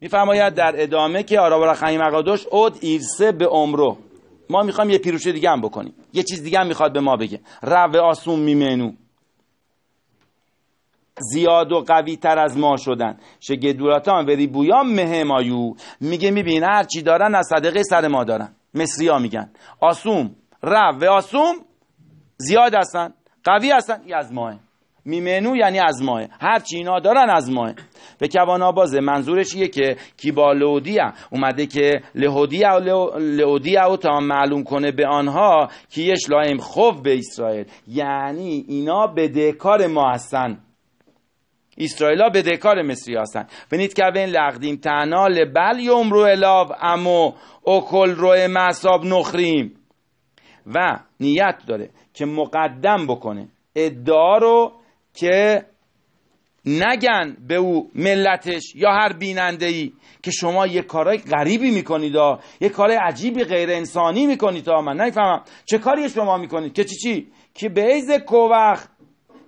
میفرماید در ادامه که برا خیم مقادش اود ایرسه به عمرو ما میخوایم یه پیروشه دیگه هم بکنیم یه چیز دیگه هم میخواد به ما بگه رو آسون میمنو زیاد و قوی تر از ما شدن شگدولاتان و ریبویان مهمایو میگه میبین هر چی دارن از صدقه سر ما دارن مصری میگن آسوم رو و آسوم زیاد هستن قوی هستن این از ماه میمنو یعنی از ماه هرچی اینا دارن از ماه به کوانا بازه منظورش یه که کیبالودیه اومده که لهودیا و لهودیا و تا معلوم کنه به آنها کیش لایم خوف به اسرائیل یعنی اینا به بدهکار ما هستن اسرائیلا بدهکار مصری هستن بنید که این لقدیم تنال بل یوم رو الاو امو اکل رو مصاب نخریم و نیت داره که مقدم بکنه ادعا رو که نگن به او ملتش یا هر بیننده ای که شما یه کارای غریبی میکنید یه کارای عجیبی غیر انسانی میکنید من نفهمم چه کاری شما میکنید که چی چی که به عیز کوخ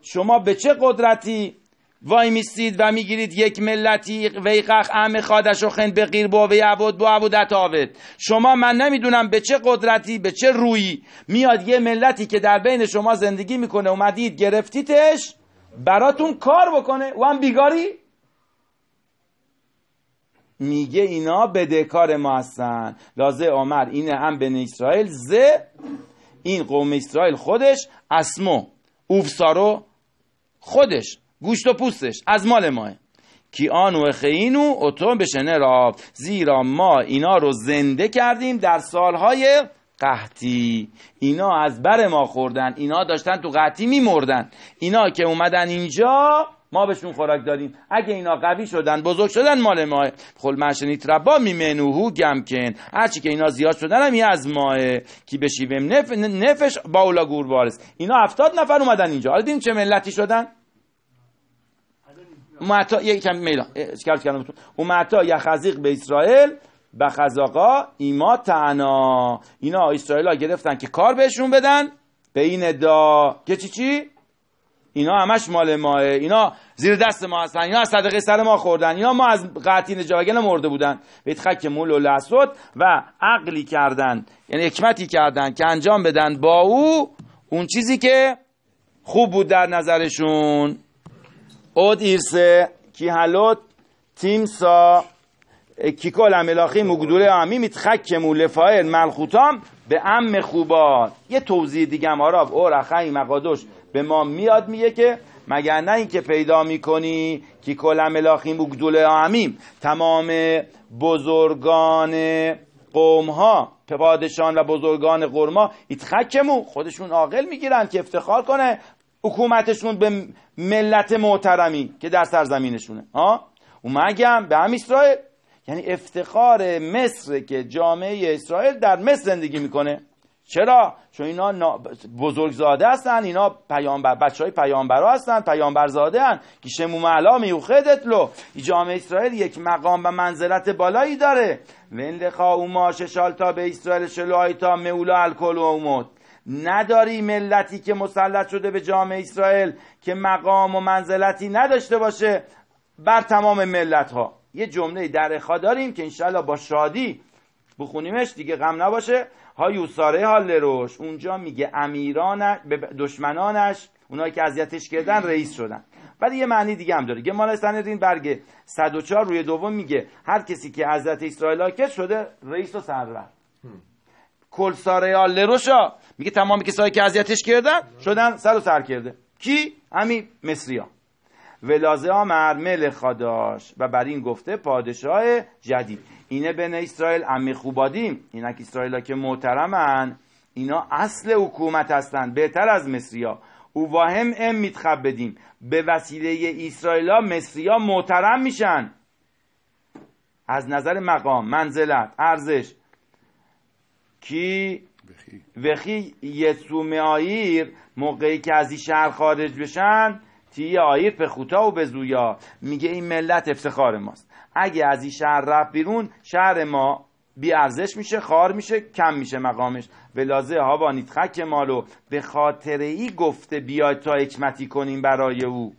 شما به چه قدرتی وای میستید و میگیرید یک ملتی ویقخ ام خادش و خند به غیر با وی عبود با عبودت شما من نمیدونم به چه قدرتی به چه روی میاد یه ملتی که در بین شما زندگی میکنه اومدید گرفتیتش براتون کار بکنه هم بیگاری میگه اینا بدهکار ما هستن لازه آمر اینه هم به اسرائیل ز این قوم اسرائیل خودش اسمو اوفسارو خودش گوشت و پوستش از مال ماه کی و خینو اتون بشنه را زیرا ما اینا رو زنده کردیم در سالهای قحطی اینا از بر ما خوردن اینا داشتن تو قحطی میمردن اینا که اومدن اینجا ما بهشون خوراک دادیم اگه اینا قوی شدن بزرگ شدن مال ماه خل مشنی تربا میمنوهو گمکن هرچی که اینا زیاد شدن هم از ماه کی به نف... نفش باولا گور اینا هفتاد نفر اومدن اینجا حالا دیدین چه ملتی شدن معتا یکم میلا میلا کردم اون یخزیق به اسرائیل بخزاقا ایما تعنا اینا اسرائیل ها گرفتن که کار بهشون بدن به این ادعا که چی چی؟ اینا همش مال ماه اینا زیر دست ما هستن اینا از صدقه سر ما خوردن اینا ما از قطین جاگل مرده بودن به خک مول و لسوت و عقلی کردن یعنی حکمتی کردن که انجام بدن با او اون چیزی که خوب بود در نظرشون اود ایرسه کی تیم سا کل املاخی مگدوله امیم و لفایر ملخوتام به ام خوبان یه توضیح دیگه هم آراف او این مقادش به ما میاد میگه که مگر نه اینکه پیدا میکنی که کلم الاخی مگدول عمیم تمام بزرگان قوم ها پادشان و بزرگان قرما ایتخکمو خودشون عاقل میگیرن که افتخار کنه حکومتشون به ملت معترمی که در سرزمینشونه ها و مگم به هم اسرائیل یعنی افتخار مصر که جامعه اسرائیل در مصر زندگی میکنه چرا چون اینا بزرگزاده هستن اینا پیامبر بچه های پیامبر هستن پیامبرزاده هستن که شموم علا میوخدت لو جامعه اسرائیل یک مقام و منزلت بالایی داره ولخا اوما تا به اسرائیل تا مولا الکل و اومد نداری ملتی که مسلط شده به جامعه اسرائیل که مقام و منزلتی نداشته باشه بر تمام ملت ها یه جمله در داریم که انشالله با شادی بخونیمش دیگه غم نباشه ها یوساره ها لروش اونجا میگه امیران دشمنانش اونایی که اذیتش کردن رئیس شدن بعد یه معنی دیگه هم داره گمال سندین برگ 104 روی دوم میگه هر کسی که حضرت اسرائیل که شده رئیس و سرور کلساره لروش ها میگه تمام کسایی که اذیتش کردن شدن سر و سر کرده کی همین مصری ها ولازه ها ملخا داشت و بر این گفته پادشاه جدید اینه بین اسرائیل امی خوبادیم اینک اسرائیل ها که محترمن اینا اصل حکومت هستند بهتر از مصریا او واهم ام میتخب بدیم به وسیله مصری ها محترم میشن از نظر مقام منزلت ارزش کی وخی آیر موقعی که از این شهر خارج بشن تی آیر به خوتا و به زویا میگه این ملت افتخار ماست اگه از این شهر رفت بیرون شهر ما بی ارزش میشه خار میشه کم میشه مقامش ولازه ها نیت خک مالو به خاطر ای گفته بیاید تا حکمتی کنیم برای او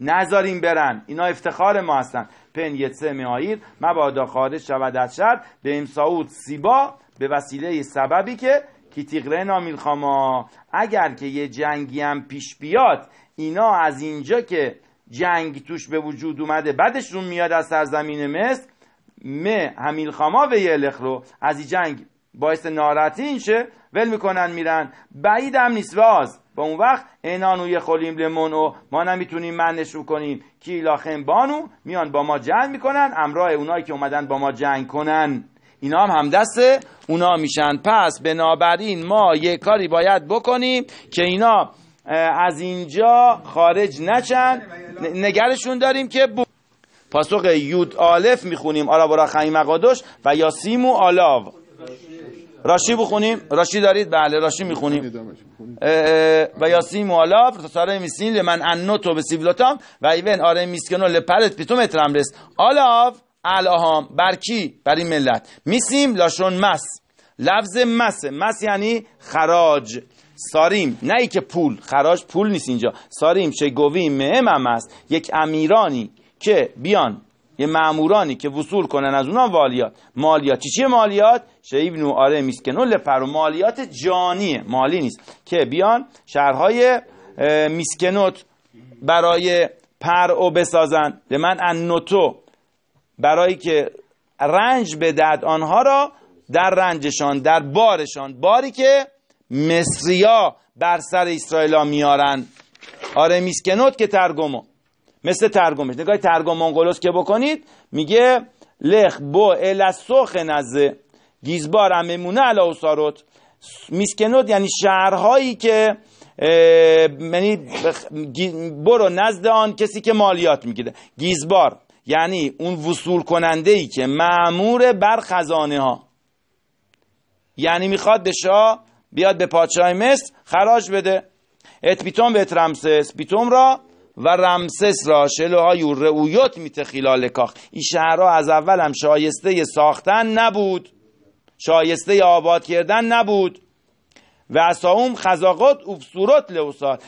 نذاریم برن اینا افتخار ما هستن پن یتسه میایید مبادا خارج شود از شر به امساود سیبا به وسیله سببی که تیغره نامیل خاما اگر که یه جنگی هم پیش بیاد اینا از اینجا که جنگ توش به وجود اومده رو میاد از سرزمین مصر مه همیل خاما و یلخ رو از این جنگ باعث ناراحتی ول میکنن میرن بعید هم نیست باز با اون وقت اینا و خلیم لمون و ما نمیتونیم منش رو کنیم کیلاخن بانو میان با ما جنگ میکنن امراه اونایی که اومدن با ما جنگ کنن اینا هم همدست اونا میشن پس بنابراین ما یه کاری باید بکنیم که اینا از اینجا خارج نشن نگرشون داریم که بو پاسخ یود آلف میخونیم آلا برا خمی مقادش و یا سیمو آلاو راشی بخونیم راشی دارید بله راشی میخونیم و یاسیمو آلاو ساره میسین لمن انو تو به سیبلاتام و ایون آره میسکنو لپرت پیتو مترم رس آلاف الاهام برکی بر این ملت میسیم لاشون مس لفظ مس مس یعنی خراج ساریم نه ای که پول خراج پول نیست اینجا ساریم شگوی مهم است یک امیرانی که بیان یه معمورانی که وصول کنن از اونها والیات مالیات چی چیه مالیات شیبنو آره میسکنول پر مالیات جانیه مالی نیست که بیان شهرهای میسکنوت برای پر و بسازن به من نوتو برای که رنج بدهد آنها را در رنجشان در بارشان باری که مصریا بر سر اسرائیل میارن آره میسکنوت که ترگمو مثل ترگمش نگاه ترگم منقلوس که بکنید میگه لخ بو الاسوخ نزه گیزبار اممونه علا اوساروت میسکنوت یعنی شهرهایی که یعنی برو نزد آن کسی که مالیات میگیره گیزبار یعنی اون وصول کننده ای که معمور بر خزانه ها یعنی میخواد به شاه بیاد به پادشاه مصر خراج بده ات بیتوم بهت رمسس بیتوم را و رمسس را شلوهای رعویت میته خلال کاخ این شهرها از اول هم شایسته ساختن نبود شایسته آباد کردن نبود و اون خزاقات افسورت لوسات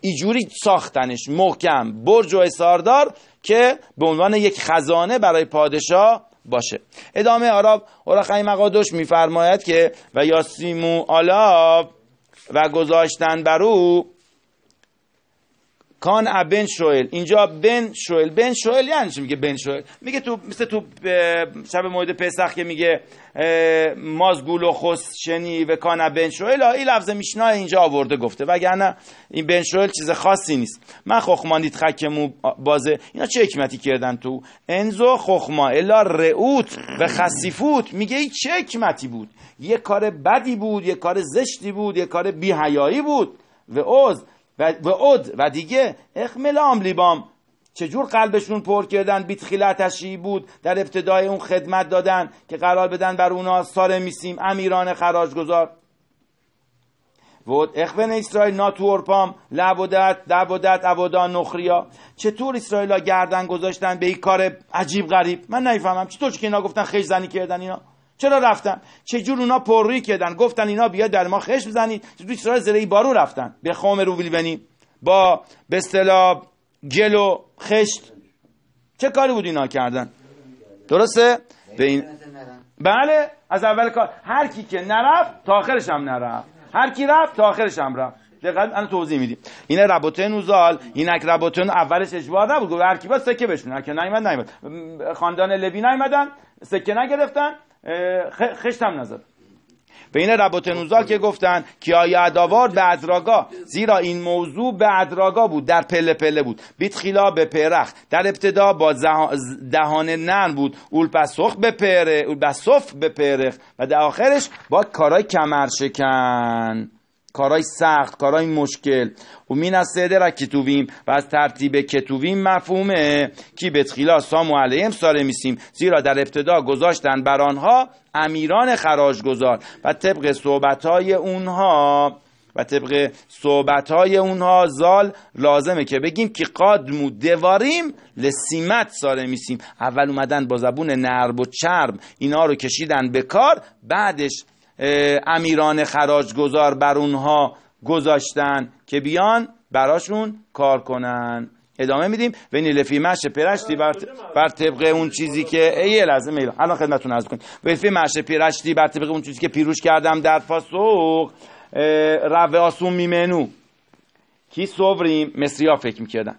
ایجوری ساختنش محکم برج و اصاردار که به عنوان یک خزانه برای پادشاه باشه ادامه عرب اورخای مقادش میفرماید که و یاسیمو آلاب و گذاشتن بر او کان ابن شوئل اینجا بن شوئل بن شوئل یعنی میگه بن شوئل میگه تو مثل تو شب موعد پسخ که میگه ماز گولو خس شنی و کان ابن شوئل این لفظ میشنا اینجا آورده گفته وگرنه این بن شوئل چیز خاصی نیست من خخماندید خکمو بازه اینا چه حکمتی کردن تو انزو خخما الا رئوت و خسیفوت میگه این چه حکمتی بود یه کار بدی بود یه کار زشتی بود یه کار بی بود و عز و, و و دیگه ملام لیبام چجور قلبشون پر کردن بیتخیلتشی بود در ابتدای اون خدمت دادن که قرار بدن بر اونا سار میسیم امیران خراج گذار بود اخوان اسرائیل ناتورپام لعبودت دعبودت عبودان نخریا چطور اسرائیل ها گردن گذاشتن به این کار عجیب غریب من نمیفهمم چطور که اینا گفتن خیش زنی کردن اینا چرا رفتن جور اونا پرروی کردن گفتن اینا بیا در ما خش بزنید تو ذره زری بارو رفتن به خوم رو بنی با به اصطلاح گل و خشت چه کاری بود اینا کردن درسته به این بله از اول کار هر کی که نرفت تا آخرش هم نرفت هر کی رفت تا آخرش هم رفت دقت الان توضیح میدیم اینه رباطه نوزال اینک رباطه اولش اجبار نبود گفت هر کی با سکه بشون هر کی نایمد خاندان لبی نایمدن سکه نگرفتن خشتم نزد بین رباط نوزا که گفتن آیا اداوار به ادراگا زیرا این موضوع به ادراگا بود در پله پله بود بیت خیلا به پرخ در ابتدا با دهان نن بود اول پسخ به اول به پرخ و در آخرش با کارای کمر شکن کارای سخت کارای مشکل و خب مین از را کتوبیم و از ترتیب کتوبیم مفهومه کی تخیلا سامو علیهم ساره میسیم زیرا در ابتدا گذاشتن بر آنها امیران خراج گذار و طبق صحبتهای اونها و طبق صحبتهای اونها زال لازمه که بگیم که قادمو دواریم لسیمت ساره میسیم اول اومدن با زبون نرب و چرم اینا رو کشیدن به کار بعدش امیران خراج گذار بر اونها گذاشتن که بیان براشون کار کنن ادامه میدیم و لفی مش پرشتی بر, بر طبق اون چیزی که ای لازم الان خدمتتون عرض و لفی مش پرشتی بر طبق اون چیزی که پیروش کردم در فاسوق رو آسون میمنو کی سوریم ها فکر میکردن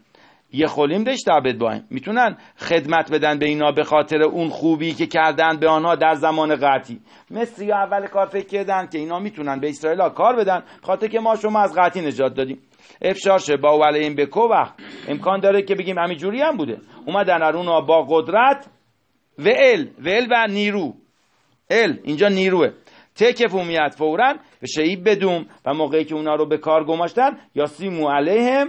یه خولیم دش تعبد بایم میتونن خدمت بدن به اینا به خاطر اون خوبی که کردن به آنها در زمان قطعی مصری یا اول کار فکر کردن که اینا میتونن به اسرائیل کار بدن خاطر که ما شما از قطعی نجات دادیم شه با این به کو وقت امکان داره که بگیم همین جوری هم بوده اومدن ارونا با قدرت و ال و و نیرو ال اینجا نیروه فومیت فورا به شعیب بدوم و موقعی که اونا رو به کار گماشتن یا سیمو علیهم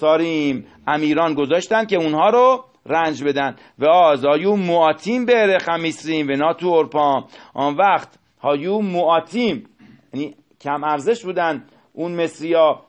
ساریم امیران گذاشتن که اونها رو رنج بدن و آزایو معاتیم بهره خمیسیم و ناتو ارپام آن وقت هایو معاتیم یعنی کم ارزش بودن اون ها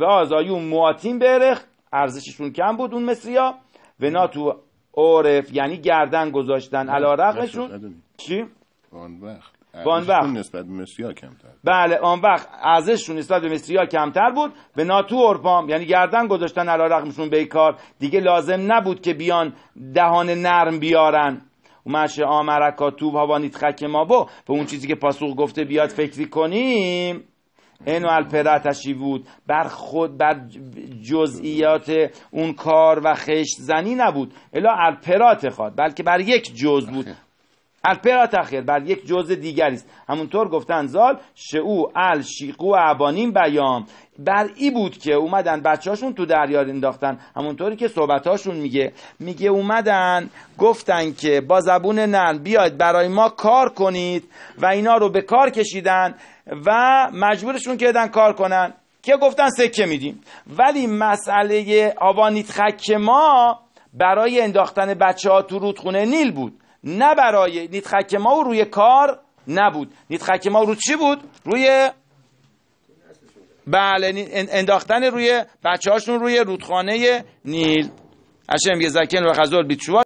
و آزایو معاتیم برخ ارزششون کم بود اون ها و ناتو عرف یعنی گردن گذاشتن علا رقمشون چی؟ آن وقت و وقت نسبت به کمتر بله آن وقت ارزششون نسبت به ها کمتر بود به ناتو اورپام یعنی گردن گذاشتن علا رقمشون به کار دیگه لازم نبود که بیان دهان نرم بیارن مش تو هوا خک ما بو به اون چیزی که پاسخ گفته بیاد فکری کنیم اینو الپراتشی بود بر خود بر جزئیات اون کار و خشت زنی نبود الا الپرات خواد بلکه بر یک جز بود البرا تخیر بر بله، یک جزء دیگری است همونطور گفتن زال شعو ال شیقو عبانیم بیام بر ای بود که اومدن بچهاشون تو دریا انداختن همونطوری که صحبتاشون میگه میگه اومدن گفتن که با زبون نن بیاید برای ما کار کنید و اینا رو به کار کشیدن و مجبورشون کردن کار کنن که گفتن سکه میدیم ولی مسئله آوانیت خک ما برای انداختن بچه ها تو رودخونه نیل بود نه برای نیتخک ما روی کار نبود نیتخک ما رو چی بود؟ روی بله انداختن روی بچه هاشون روی رودخانه نیل اشم یه زکن و خزول بیچوار